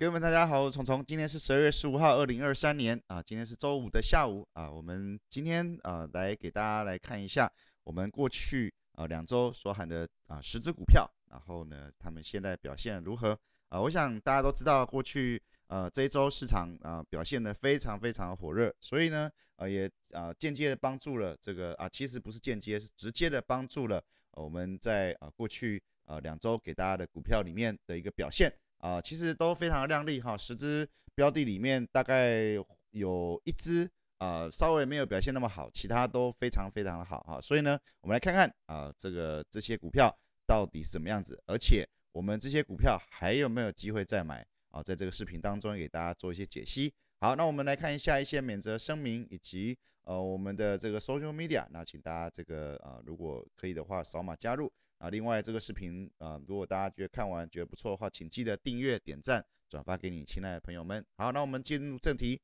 朋友们，大家好，我是虫，虫，今天是十二月十五号，二零二三年啊，今天是周五的下午啊。我们今天啊，来给大家来看一下我们过去啊两周所喊的啊十只股票，然后呢，他们现在表现如何啊？我想大家都知道，过去呃这一周市场啊表现的非常非常火热，所以呢，啊也啊间接的帮助了这个啊其实不是间接，是直接的帮助了我们在啊过去啊两周给大家的股票里面的一个表现。啊，其实都非常的亮丽哈，十只标的里面大概有一只啊，稍微没有表现那么好，其他都非常非常的好哈。所以呢，我们来看看啊，这个这些股票到底什么样子，而且我们这些股票还有没有机会再买啊？在这个视频当中给大家做一些解析。好，那我们来看一下一些免责声明以及呃我们的这个 social media，那请大家这个啊，如果可以的话扫码加入。啊，另外这个视频啊，如果大家觉得看完觉得不错的话，请记得订阅、点赞、转发给你亲爱的朋友们。好，那我们进入正题。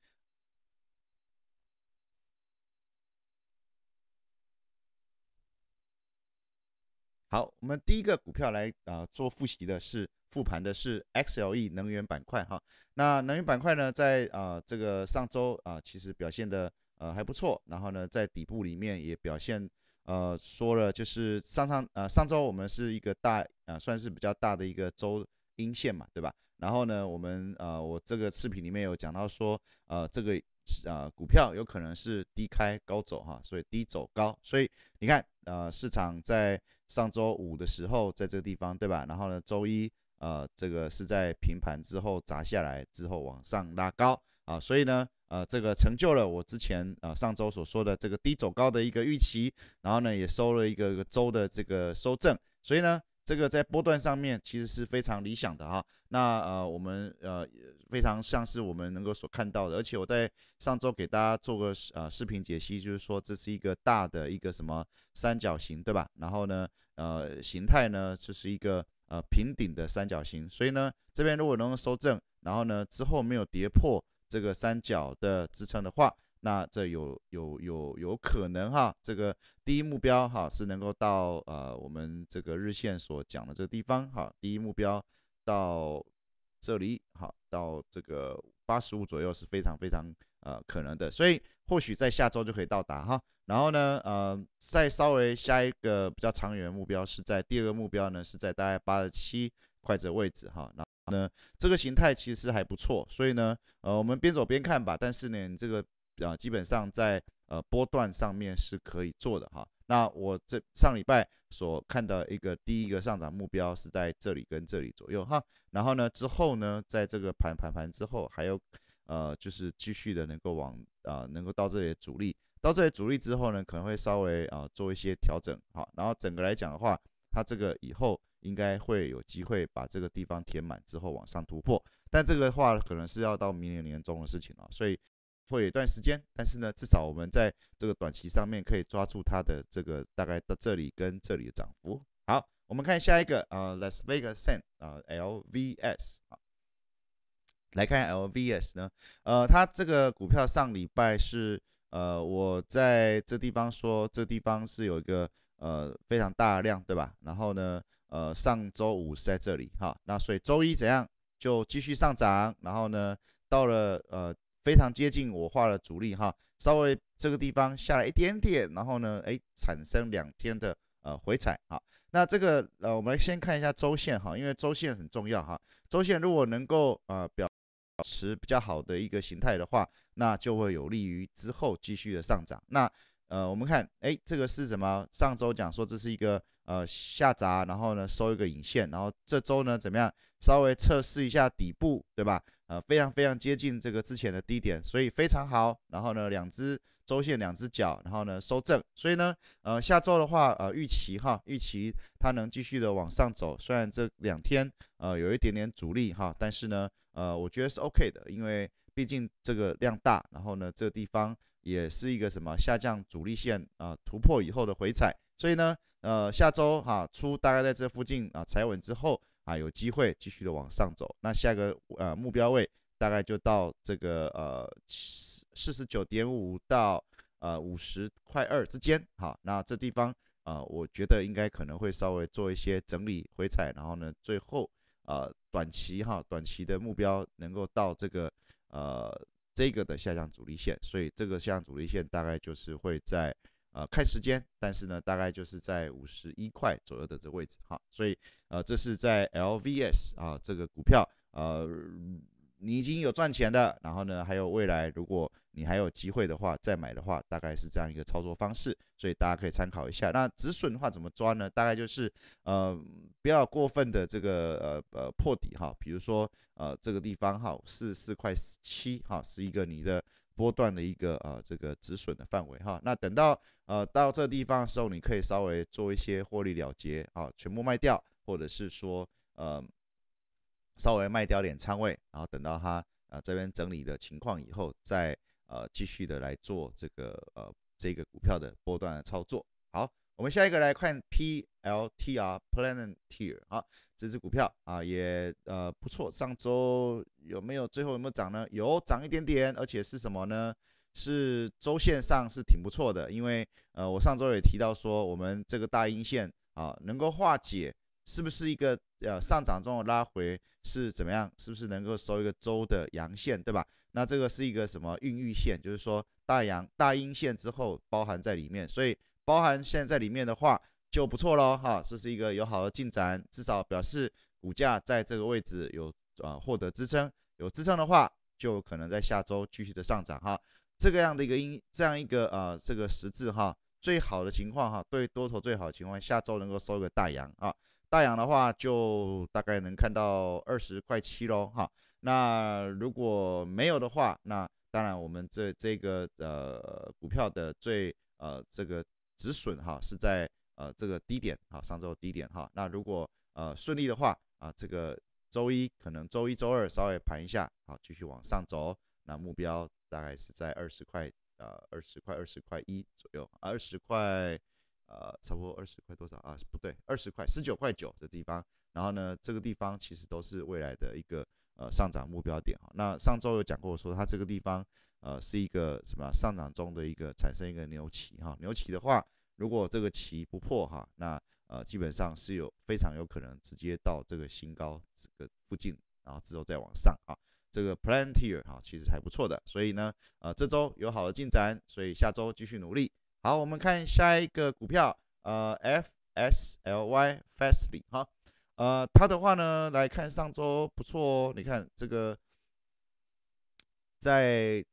好，我们第一个股票来啊做复习的是复盘的是 XLE 能源板块哈。那能源板块呢，在啊这个上周啊，其实表现的呃还不错，然后呢在底部里面也表现。呃，说了就是上上呃上周我们是一个大呃算是比较大的一个周阴线嘛，对吧？然后呢，我们呃我这个视频里面有讲到说，呃这个呃股票有可能是低开高走哈，所以低走高，所以你看呃市场在上周五的时候在这个地方，对吧？然后呢周一呃这个是在平盘之后砸下来之后往上拉高。啊，所以呢，呃，这个成就了我之前啊上周所说的这个低走高的一个预期，然后呢也收了一个周的这个收正，所以呢，这个在波段上面其实是非常理想的哈。那呃我们呃非常像是我们能够所看到的，而且我在上周给大家做个呃视频解析，就是说这是一个大的一个什么三角形，对吧？然后呢呃形态呢就是一个呃平顶的三角形，所以呢这边如果能够收正，然后呢之后没有跌破。这个三角的支撑的话，那这有有有有可能哈，这个第一目标哈是能够到呃我们这个日线所讲的这个地方哈，第一目标到这里好，到这个八十五左右是非常非常呃可能的，所以或许在下周就可以到达哈。然后呢，呃，再稍微下一个比较长远的目标是在第二个目标呢是在大概八十七块这位置哈，那。呢，这个形态其实还不错，所以呢，呃，我们边走边看吧。但是呢，这个呃，基本上在呃波段上面是可以做的哈。那我这上礼拜所看到一个第一个上涨目标是在这里跟这里左右哈。然后呢，之后呢，在这个盘盘盘之后，还有呃，就是继续的能够往啊，能够到这里阻力，到这里阻力之后呢，可能会稍微啊做一些调整哈。然后整个来讲的话，它这个以后。应该会有机会把这个地方填满之后往上突破，但这个的话可能是要到明年年中的事情了，所以会有一段时间。但是呢，至少我们在这个短期上面可以抓住它的这个大概到这里跟这里的涨幅。好，我们看下一个啊，Las Vegas，n 啊，LVS 啊，来看 LVS 呢，呃，它这个股票上礼拜是呃，我在这地方说这地方是有一个呃非常大的量对吧？然后呢？呃，上周五是在这里哈，那所以周一怎样就继续上涨，然后呢，到了呃非常接近我画的主力哈，稍微这个地方下来一点点，然后呢，哎产生两天的呃回踩哈，那这个呃我们先看一下周线哈，因为周线很重要哈，周线如果能够呃表保持比较好的一个形态的话，那就会有利于之后继续的上涨。那呃我们看，哎这个是什么？上周讲说这是一个。呃，下砸，然后呢收一个引线，然后这周呢怎么样？稍微测试一下底部，对吧？呃，非常非常接近这个之前的低点，所以非常好。然后呢，两只周线，两只脚，然后呢收正。所以呢，呃，下周的话，呃，预期哈，预期它能继续的往上走。虽然这两天呃有一点点阻力哈，但是呢，呃，我觉得是 OK 的，因为毕竟这个量大，然后呢，这个地方也是一个什么下降阻力线啊，突破以后的回踩，所以呢。呃，下周哈初大概在这附近啊踩稳之后啊，有机会继续的往上走。那下个呃目标位大概就到这个呃四四十九点五到呃五十块二之间。好，那这地方啊，我觉得应该可能会稍微做一些整理回踩，然后呢，最后呃短期哈短期的目标能够到这个呃这个的下降阻力线，所以这个下降阻力线大概就是会在。呃，看时间，但是呢，大概就是在五十一块左右的这位置哈，所以呃，这是在 LVS 啊这个股票呃，你已经有赚钱的，然后呢，还有未来如果你还有机会的话，再买的话，大概是这样一个操作方式，所以大家可以参考一下。那止损的话怎么抓呢？大概就是呃，不要过分的这个呃呃破底哈，比如说呃这个地方哈是四块七哈，是一个你的。波段的一个呃，这个止损的范围哈，那等到呃到这地方的时候，你可以稍微做一些获利了结啊，全部卖掉，或者是说呃稍微卖掉点仓位，然后等到它呃这边整理的情况以后，再呃继续的来做这个呃这个股票的波段的操作，好。我们下一个来看 P L T R Planeteer 啊，这只股票啊也呃不错。上周有没有最后有没有涨呢？有涨一点点，而且是什么呢？是周线上是挺不错的，因为呃我上周也提到说，我们这个大阴线啊能够化解，是不是一个呃上涨中拉回是怎么样？是不是能够收一个周的阳线，对吧？那这个是一个什么孕育线？就是说大阳大阴线之后包含在里面，所以。包含现在在里面的话就不错喽哈，这是一个有好的进展，至少表示股价在这个位置有啊获得支撑，有支撑的话就可能在下周继续的上涨哈。这个样的一个因这样一个呃这个实质哈，最好的情况哈，对多头最好的情况，下周能够收一个大阳啊，大阳的话就大概能看到二十块七喽哈。那如果没有的话，那当然我们这这个呃股票的最呃这个。止损哈是在呃这个低点啊上周低点哈，那如果呃顺利的话啊，这个周一可能周一、周二稍微盘一下，好继续往上走。那目标大概是在二十块呃二十块、二十块一左右，二十块呃差不多二十块多少啊？不对，二十块十九块九这地方。然后呢，这个地方其实都是未来的一个呃上涨目标点哈。那上周有讲过说它这个地方。呃，是一个什么上涨中的一个产生一个牛旗哈，牛旗的话，如果这个旗不破哈，那呃基本上是有非常有可能直接到这个新高这个附近，然后之后再往上啊。这个 Planter 哈其实还不错的，所以呢，呃这周有好的进展，所以下周继续努力。好，我们看下一个股票，呃，FSLY Fastly 哈，呃它的话呢来看上周不错哦，你看这个在。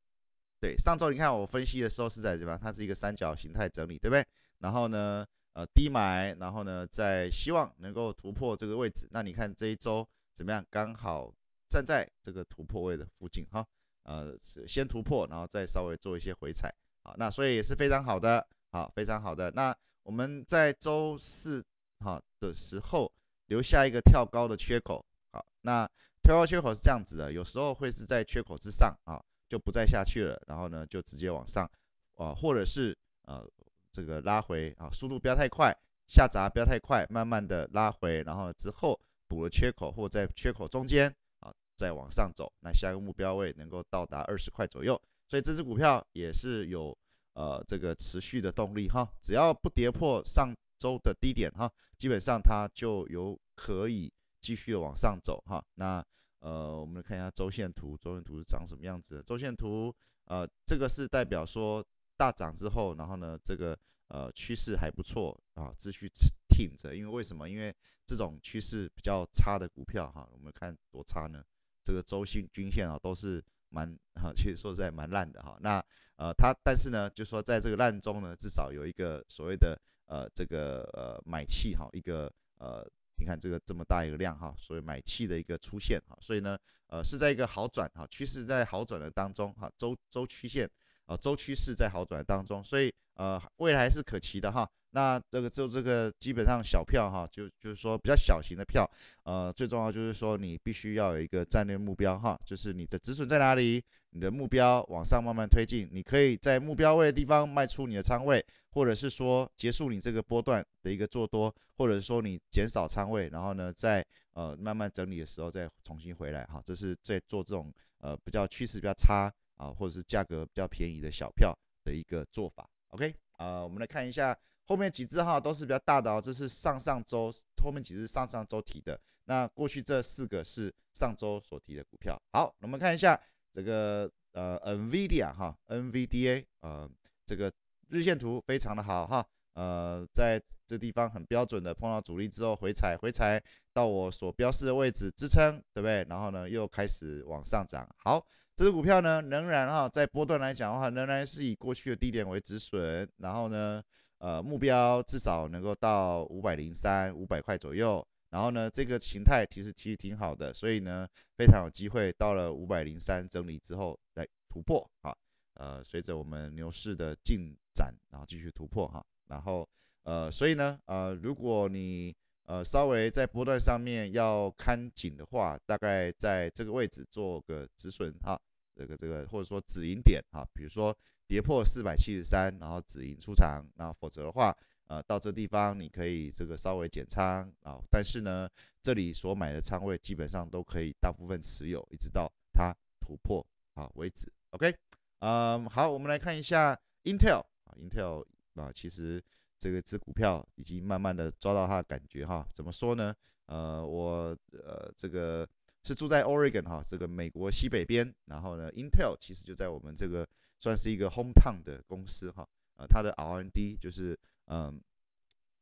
对，上周你看我分析的时候是在什么？它是一个三角形态整理，对不对？然后呢，呃，低买，然后呢，在希望能够突破这个位置。那你看这一周怎么样？刚好站在这个突破位的附近，哈，呃，先突破，然后再稍微做一些回踩，好，那所以也是非常好的，好，非常好的。那我们在周四哈的时候留下一个跳高的缺口，好，那跳高缺口是这样子的，有时候会是在缺口之上，啊。就不再下去了，然后呢，就直接往上，啊，或者是啊，这个拉回啊，速度不要太快，下砸不要太快，慢慢的拉回，然后之后补了缺口或在缺口中间啊，再往上走，那下一个目标位能够到达二十块左右，所以这只股票也是有呃这个持续的动力哈，只要不跌破上周的低点哈，基本上它就有可以继续往上走哈，那。呃，我们看一下周线图，周线图是长什么样子？周线图，呃，这个是代表说大涨之后，然后呢，这个呃趋势还不错啊，继续挺着。因为为什么？因为这种趋势比较差的股票哈，我们看多差呢？这个周线均线啊都是蛮哈，其实说实在蛮烂的哈。那呃，它但是呢，就说在这个烂中呢，至少有一个所谓的呃这个呃买气哈，一个呃。你看这个这么大一个量哈，所以买气的一个出现哈，所以呢，呃，是在一个好转哈，趋势在好转的当中哈，周周曲线啊，周趋势在好转当中，所以呃，未来是可期的哈。那这个就这个基本上小票哈，就就是说比较小型的票，呃，最重要就是说你必须要有一个战略目标哈，就是你的止损在哪里，你的目标往上慢慢推进，你可以在目标位的地方卖出你的仓位，或者是说结束你这个波段的一个做多，或者是说你减少仓位，然后呢再呃慢慢整理的时候再重新回来哈，这是在做这种呃比较趋势比较差啊，或者是价格比较便宜的小票的一个做法。OK，啊，我们来看一下。后面几只哈都是比较大的哦，这是上上周后面几只上上周提的。那过去这四个是上周所提的股票。好，我们看一下这个呃 Nvidia 哈 NVDA 呃这个日线图非常的好哈呃在这地方很标准的碰到阻力之后回踩回踩到我所标示的位置支撑对不对？然后呢又开始往上涨。好，这只股票呢仍然哈在波段来讲的话仍然是以过去的低点为止损，然后呢。呃，目标至少能够到五百零三五百块左右，然后呢，这个形态其实其实挺好的，所以呢，非常有机会到了五百零三整理之后来突破，啊。呃，随着我们牛市的进展，然后继续突破哈，然后呃，所以呢，呃，如果你呃稍微在波段上面要看紧的话，大概在这个位置做个止损啊，这个这个或者说止盈点啊，比如说。跌破四百七十三，然后止盈出场，那否则的话，呃，到这地方你可以这个稍微减仓啊。但是呢，这里所买的仓位基本上都可以大部分持有，一直到它突破啊为止。OK，嗯，好，我们来看一下 Intel 啊，Intel 啊，其实这个只股票已经慢慢的抓到它的感觉哈。怎么说呢？呃，我呃这个是住在 Oregon 哈，这个美国西北边，然后呢，Intel 其实就在我们这个。算是一个 town 的公司哈，呃，它的 R&D 就是嗯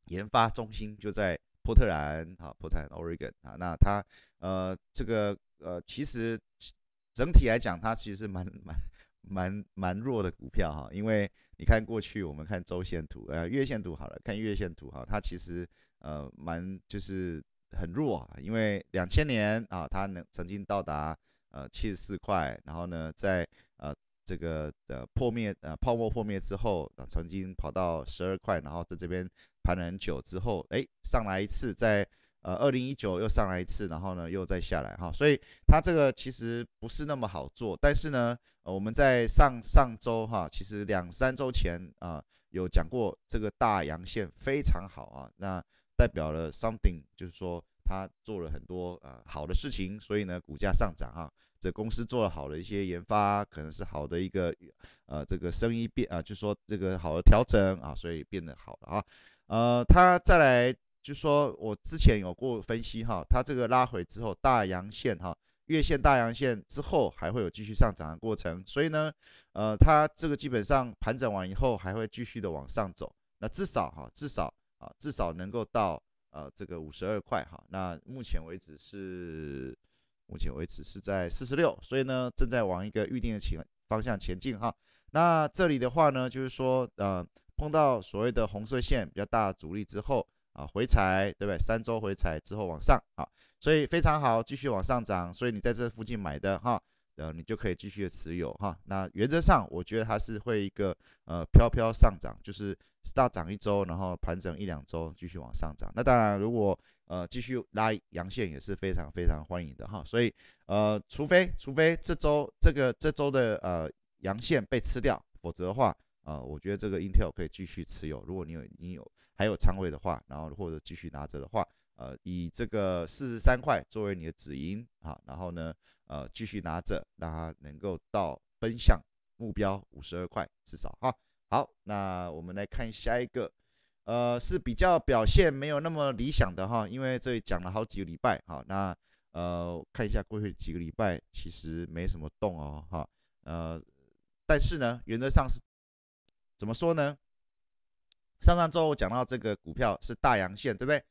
研发中心就在波特兰哈波特兰 Oregon 啊，那它呃这个呃其实整体来讲，它其实蛮蛮蛮蛮弱的股票哈，因为你看过去我们看周线图呃月线图好了，看月线图哈，它其实呃蛮就是很弱，因为两千年啊，它能曾经到达呃七十四块，然后呢在呃。这个呃破灭呃泡沫破灭之后，曾经跑到十二块，然后在这边盘了很久之后，哎，上来一次，在呃二零一九又上来一次，然后呢又再下来哈，所以它这个其实不是那么好做，但是呢，我们在上上周哈，其实两三周前啊有讲过这个大阳线非常好啊，那代表了 something，就是说它做了很多啊好的事情，所以呢股价上涨啊。这公司做了好的一些研发，可能是好的一个呃，这个生意变啊，就说这个好的调整啊，所以变得好了啊。呃，它再来就说我之前有过分析哈，它这个拉回之后大阳线哈，月线大阳线之后还会有继续上涨的过程，所以呢，呃，它这个基本上盘整完以后还会继续的往上走，那至少哈，至少啊，至少能够到呃这个五十二块哈。那目前为止是。目前为止是在四十六，所以呢，正在往一个预定的前方向前进哈。那这里的话呢，就是说呃碰到所谓的红色线比较大的阻力之后啊，回踩对不对？三周回踩之后往上啊，所以非常好，继续往上涨。所以你在这附近买的哈，呃，你就可以继续的持有哈。那原则上我觉得它是会一个呃飘飘上涨，就是。Star 涨一周，然后盘整一两周，继续往上涨。那当然，如果呃继续拉阳线也是非常非常欢迎的哈。所以呃，除非除非这周这个这周的呃阳线被吃掉，否则的话啊，我觉得这个 Intel 可以继续持有。如果你有你有还有仓位的话，然后或者继续拿着的话，呃，以这个四十三块作为你的止盈啊，然后呢呃继续拿着，让它能够到奔向目标五十二块至少哈。好，那我们来看下一个，呃，是比较表现没有那么理想的哈，因为这里讲了好几个礼拜好，那呃看一下过去几个礼拜其实没什么动哦哈，呃，但是呢，原则上是怎么说呢？上上周我讲到这个股票是大阳线，对不对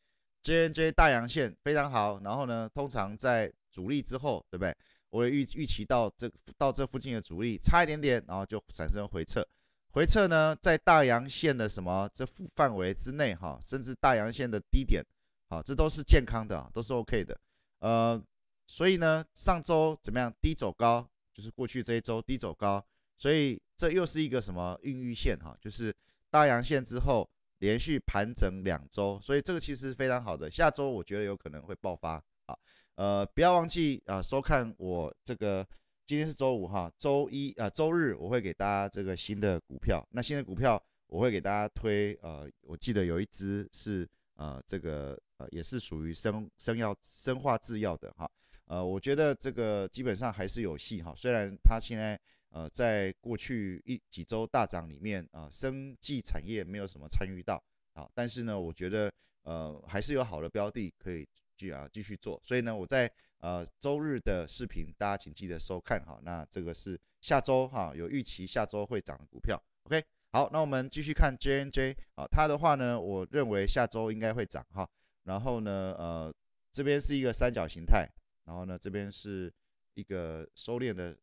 ？JNJ 大阳线非常好，然后呢，通常在主力之后，对不对？我也预预期到这到这附近的主力差一点点，然后就产生回撤。回撤呢，在大阳线的什么这幅范围之内哈，甚至大阳线的低点，好，这都是健康的，都是 OK 的。呃，所以呢，上周怎么样？低走高，就是过去这一周低走高，所以这又是一个什么孕育线哈？就是大阳线之后连续盘整两周，所以这个其实非常好的。下周我觉得有可能会爆发啊。呃，不要忘记啊，收看我这个。今天是周五哈，周一啊周日我会给大家这个新的股票。那新的股票我会给大家推，呃，我记得有一只是呃这个呃也是属于生生药、生化制药的哈，呃，我觉得这个基本上还是有戏哈。虽然它现在呃在过去一几周大涨里面啊，生技产业没有什么参与到啊，但是呢，我觉得呃还是有好的标的可以。继续啊，继续做。所以呢，我在呃周日的视频，大家请记得收看哈。那这个是下周哈，有预期下周会涨的股票。OK，好，那我们继续看 JNJ 啊，它的话呢，我认为下周应该会涨哈。然后呢，呃，这边是一个三角形态，然后呢，这边是一个收敛的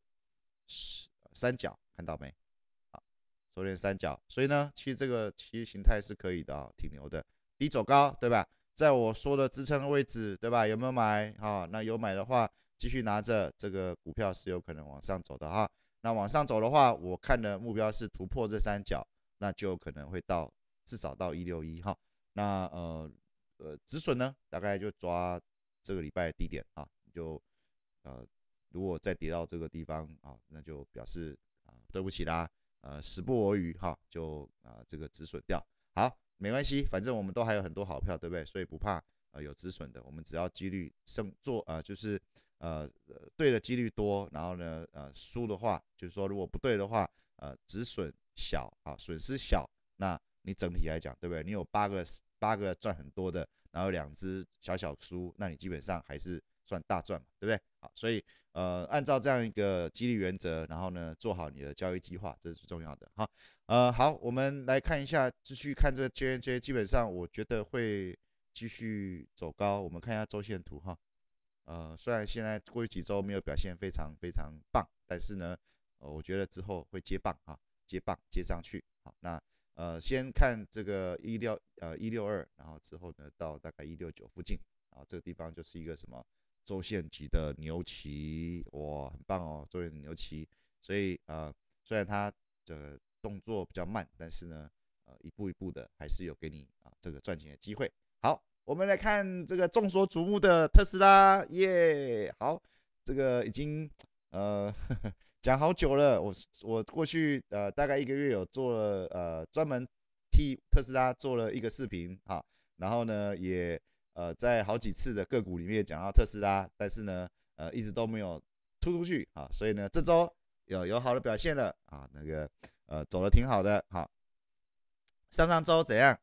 三角，看到没？啊，收敛三角。所以呢，其实这个其实形态是可以的啊，挺牛的，低走高，对吧？在我说的支撑位置，对吧？有没有买？哈，那有买的话，继续拿着这个股票是有可能往上走的哈。那往上走的话，我看的目标是突破这三角，那就可能会到至少到一六一哈。那呃呃，止损呢？大概就抓这个礼拜的低点啊。就呃，如果再跌到这个地方啊，那就表示啊，对不起啦，呃，时不我与哈，就啊这个止损掉。好。没关系，反正我们都还有很多好票，对不对？所以不怕呃有止损的，我们只要几率胜做呃就是呃对的几率多，然后呢呃输的话，就是说如果不对的话呃止损小啊损失小，那你整体来讲对不对？你有八个八个赚很多的，然后两只小小输，那你基本上还是赚大赚嘛，对不对？好，所以。呃，按照这样一个激励原则，然后呢，做好你的交易计划，这是最重要的。哈。呃，好，我们来看一下，继续看这个 G N J，基本上我觉得会继续走高。我们看一下周线图哈，呃，虽然现在过去几周没有表现非常非常棒，但是呢，呃，我觉得之后会接棒哈，接棒接上去。好，那呃，先看这个一六呃一六二，然后之后呢到大概一六九附近，啊，这个地方就是一个什么？周线级的牛旗哇，很棒哦，周线牛旗。所以呃，虽然它的动作比较慢，但是呢，呃，一步一步的还是有给你啊这个赚钱的机会。好，我们来看这个众所瞩目的特斯拉耶。好，这个已经呃 讲好久了，我我过去呃大概一个月有做呃专门替特斯拉做了一个视频哈，然后呢也。呃，在好几次的个股里面讲到特斯拉，但是呢，呃，一直都没有突出去啊，所以呢，这周有有好的表现了啊，那个呃，走的挺好的，好，上上周怎样？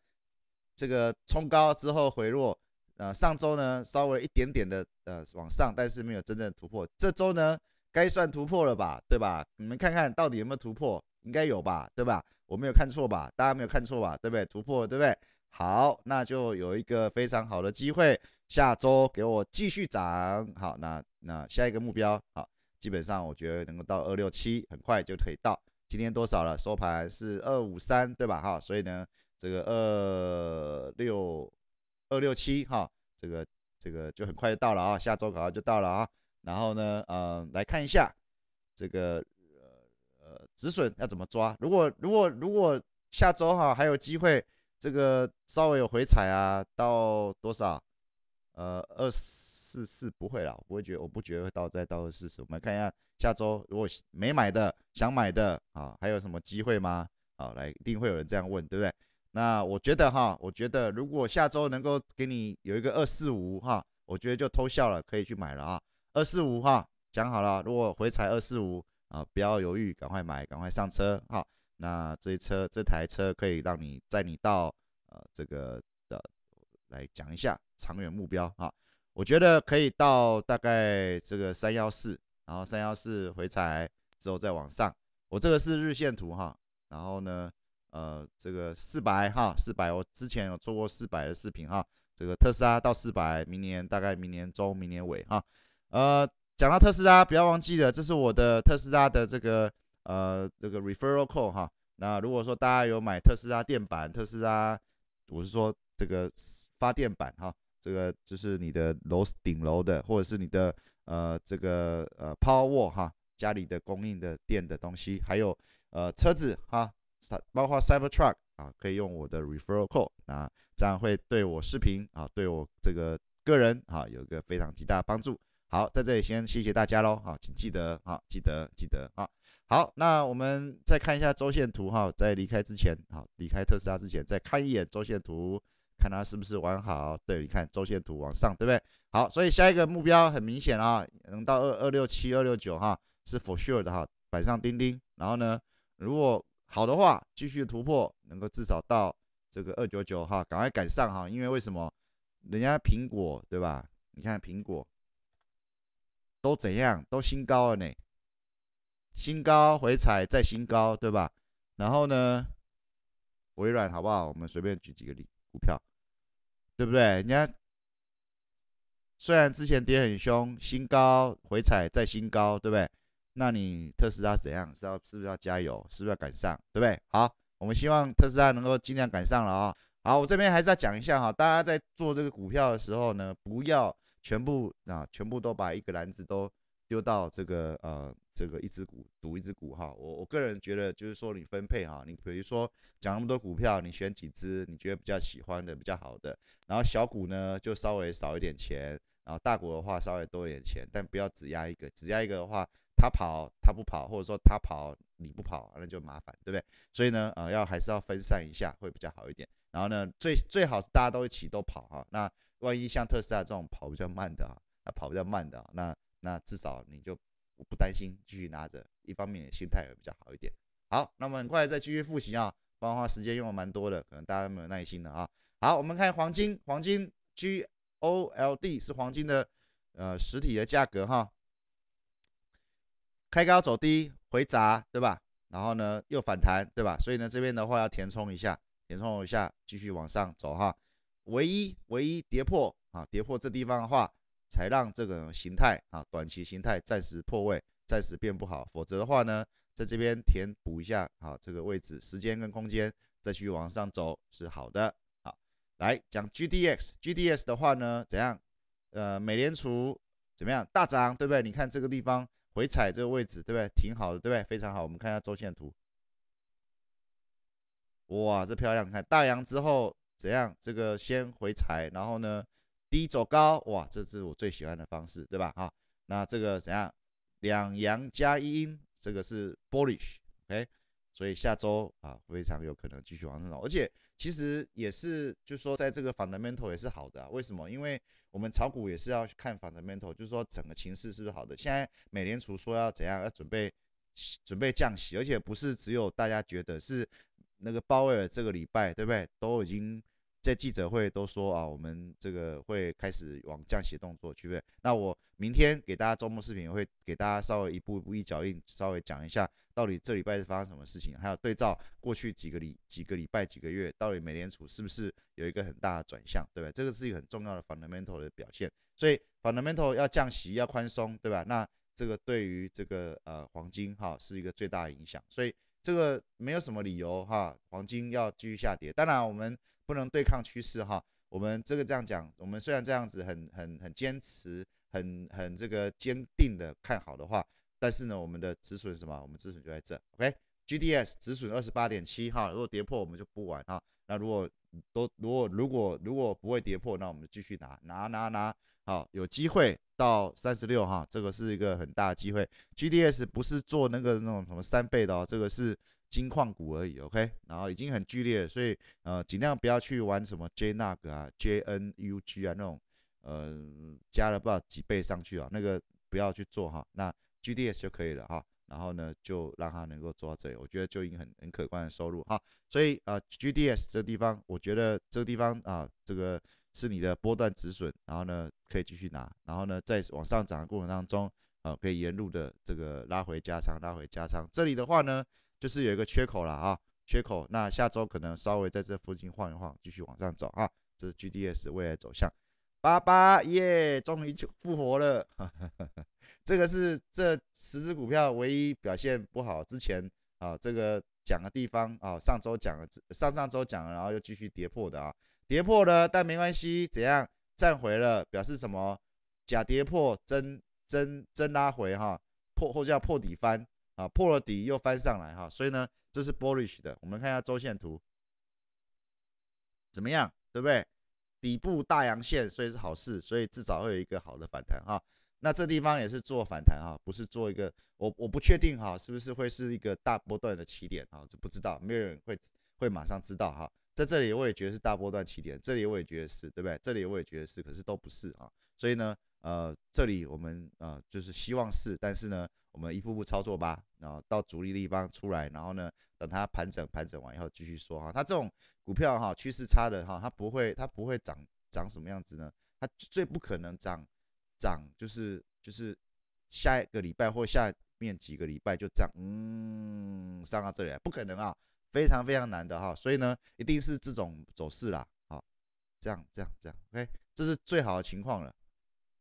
这个冲高之后回落，呃，上周呢稍微一点点的呃往上，但是没有真正突破，这周呢该算突破了吧，对吧？你们看看到底有没有突破？应该有吧，对吧？我没有看错吧？大家没有看错吧？对不对？突破，对不对？好，那就有一个非常好的机会，下周给我继续涨。好，那那下一个目标，好，基本上我觉得能够到二六七，很快就可以到。今天多少了？收盘是二五三，对吧？哈，所以呢，这个二六二六七，哈，这个这个就很快就到了啊，下周可能就到了啊。然后呢，嗯，来看一下这个呃呃止损要怎么抓？如果如果如果下周哈还有机会。这个稍微有回踩啊，到多少？呃，二四四不会了，不会觉，我不觉得会到再到二四四。我们看一下下周如果没买的，想买的啊，还有什么机会吗？啊，来，一定会有人这样问，对不对？那我觉得哈，我觉得如果下周能够给你有一个二四五哈，我觉得就偷笑了，可以去买了啊。二四五哈，讲好了，如果回踩二四五啊，不要犹豫，赶快买，赶快上车哈。那这一车这台车可以让你载你到呃这个的来讲一下长远目标啊，我觉得可以到大概这个三幺四，然后三幺四回踩之后再往上。我这个是日线图哈，然后呢呃这个四百哈四百，我之前有做过四百的视频哈，这个特斯拉到四百，明年大概明年中明年尾哈。呃，讲到特斯拉，不要忘记了，这是我的特斯拉的这个。呃，这个 referral code 哈，那如果说大家有买特斯拉电板、特斯拉，我是说这个发电板哈，这个就是你的楼顶楼的，或者是你的呃这个呃 power wall 哈，家里的供应的电的东西，还有呃车子哈，包括 Cybertruck 啊，可以用我的 referral code 啊，这样会对我视频啊，对我这个个人啊，有一个非常极大的帮助。好，在这里先谢谢大家喽！哈，请记得啊，记得记得啊。好，那我们再看一下周线图哈，在离开之前啊，离开特斯拉之前，再看一眼周线图，看它是不是完好。对，你看周线图往上，对不对？好，所以下一个目标很明显啊，能到二二六七、二六九哈，是 for sure 的哈，板上钉钉。然后呢，如果好的话，继续突破，能够至少到这个二九九哈，赶快赶上哈，因为为什么？人家苹果对吧？你看苹果。都怎样？都新高了呢，新高回踩再新高，对吧？然后呢，微软好不好？我们随便举几个例股票，对不对？人家虽然之前跌很凶，新高回踩再新高，对不对？那你特斯拉怎样？是要是不是要加油？是不是要赶上？对不对？好，我们希望特斯拉能够尽量赶上了啊。好，我这边还是要讲一下哈，大家在做这个股票的时候呢，不要。全部啊，全部都把一个篮子都丢到这个呃这个一只股赌一只股哈，我我个人觉得就是说你分配哈，你比如说讲那么多股票，你选几只你觉得比较喜欢的比较好的，然后小股呢就稍微少一点钱，然后大股的话稍微多一点钱，但不要只押一个，只押一个的话，它跑它不跑，或者说它跑你不跑，那就麻烦，对不对？所以呢，呃要还是要分散一下会比较好一点，然后呢最最好是大家都一起都跑哈，那。万一像特斯拉这种跑比较慢的，啊，跑比较慢的，那那至少你就不担心，继续拿着，一方面心态也比较好一点。好，那我们很快再继续复习啊，不然的话时间用的蛮多的，可能大家没有耐心了啊。好，我们看黄金，黄金 G O L D 是黄金的，呃，实体的价格哈，开高走低回砸，对吧？然后呢又反弹，对吧？所以呢这边的话要填充一下，填充一下，继续往上走哈。唯一唯一跌破啊，跌破这地方的话，才让这个形态啊，短期形态暂时破位，暂时变不好。否则的话呢，在这边填补一下啊，这个位置时间跟空间再去往上走是好的啊。来讲 G D X G D x 的话呢，怎样？呃，美联储怎么样大涨，对不对？你看这个地方回踩这个位置，对不对？挺好的，对不对？非常好。我们看一下周线图，哇，这漂亮！你看大阳之后。怎样？这个先回踩，然后呢，低走高，哇，这是我最喜欢的方式，对吧？啊，那这个怎样？两阳加一阴，这个是 bullish，OK？所以下周啊，非常有可能继续往上走。而且其实也是，就是说，在这个 fundamental 也是好的，为什么？因为我们炒股也是要看 fundamental，就是说整个情势是不是好的。现在美联储说要怎样？要准备准备降息，而且不是只有大家觉得是那个鲍威尔这个礼拜，对不对？都已经。在记者会都说啊，我们这个会开始往降息动作，去。不对？那我明天给大家周末视频会给大家稍微一步一步一脚印，稍微讲一下到底这礼拜是发生什么事情，还有对照过去几个礼几个礼拜几个月，到底美联储是不是有一个很大的转向，对不这个是一个很重要的 fundamental 的表现，所以 fundamental 要降息要宽松，对吧？那这个对于这个呃黄金哈是一个最大的影响，所以这个没有什么理由哈，黄金要继续下跌。当然我们。不能对抗趋势哈，我们这个这样讲，我们虽然这样子很很很坚持，很很这个坚定的看好的话，但是呢，我们的止损什么？我们止损就在这，OK，GDS 止损二十八点七哈，如果跌破我们就不玩哈。那如果都如果如果如果不会跌破，那我们继续拿拿拿拿。好，有机会到三十六哈，这个是一个很大的机会。GDS 不是做那个那种什么三倍的，哦，这个是。金矿股而已，OK，然后已经很剧烈，所以呃尽量不要去玩什么 J 那个啊，JNUG 啊那种，呃加了不知道几倍上去啊，那个不要去做哈，那 GDS 就可以了哈，然后呢就让它能够做到这里，我觉得就已经很很可观的收入哈，所以啊 GDS 这地方，我觉得这地方啊这个是你的波段止损，然后呢可以继续拿，然后呢在往上涨的过程当中啊可以沿路的这个拉回加仓，拉回加仓，这里的话呢。就是有一个缺口了啊，缺口，那下周可能稍微在这附近晃一晃，继续往上走啊。这是 G D S 未来走向，八八耶，终于就复活了。这个是这十只股票唯一表现不好，之前啊，这个讲的地方啊，上周讲，上上周讲，然后又继续跌破的啊，跌破了，但没关系，怎样站回了，表示什么假跌破，真真真拉回哈，破或叫破底翻。啊破了底又翻上来哈，所以呢，这是 bullish 的。我们看一下周线图，怎么样，对不对？底部大阳线，所以是好事，所以至少会有一个好的反弹哈。那这地方也是做反弹哈，不是做一个，我我不确定哈，是不是会是一个大波段的起点啊？这不知道，没有人会会马上知道哈。在这里我也觉得是大波段起点，这里我也觉得是，对不对？这里我也觉得是，可是都不是啊。所以呢，呃，这里我们啊，就是希望是，但是呢。我们一步步操作吧，然后到主力地方出来，然后呢，等它盘整，盘整完以后继续说哈。它这种股票哈，趋势差的哈，它不会，它不会涨涨什么样子呢？它最不可能涨涨，就是就是下一个礼拜或下面几个礼拜就这样，嗯，上到这里，来不可能啊，非常非常难的哈。所以呢，一定是这种走势啦，好，这样这样这样，OK，这是最好的情况了，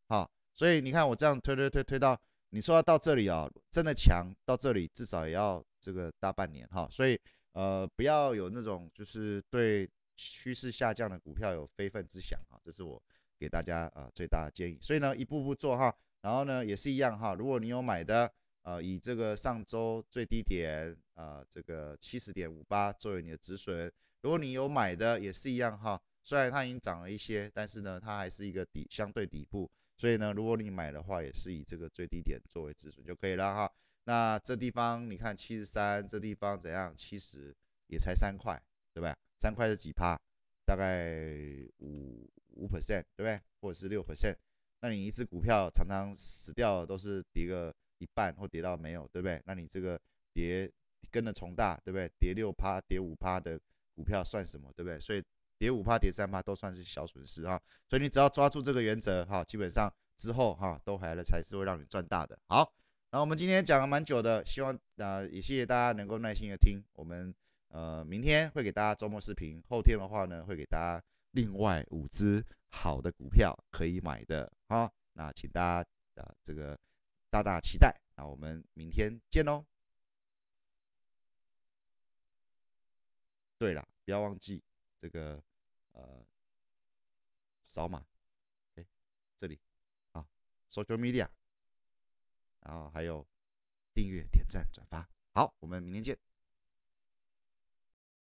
好，所以你看我这样推推推推到。你说要到这里啊，真的强到这里至少也要这个大半年哈，所以呃不要有那种就是对趋势下降的股票有非分之想啊，这是我给大家啊最大的建议。所以呢一步步做哈，然后呢也是一样哈，如果你有买的，呃以这个上周最低点啊这个七十点五八作为你的止损，如果你有买的也是一样哈，虽然它已经涨了一些，但是呢它还是一个底相对底部。所以呢，如果你买的话，也是以这个最低点作为止损就可以了哈。那这地方你看七十三，这地方怎样？七十也才三块，对吧？三块是几趴？大概五五 percent，对不对？或者是六 percent？那你一只股票常常死掉，都是跌个一半或跌到没有，对不对？那你这个跌跟着重大，对不对？跌六趴、跌五趴的股票算什么，对不对？所以。跌五趴、跌三趴都算是小损失哈，所以你只要抓住这个原则哈，基本上之后哈都回来了才是会让你赚大的。好，那我们今天讲了蛮久的，希望啊也谢谢大家能够耐心的听。我们呃明天会给大家周末视频，后天的话呢会给大家另外五只好的股票可以买的啊，那请大家啊这个大大期待。那我们明天见喽。对了，不要忘记这个。呃，扫码，哎，这里啊，social media，然后还有订阅、点赞、转发。好，我们明天见。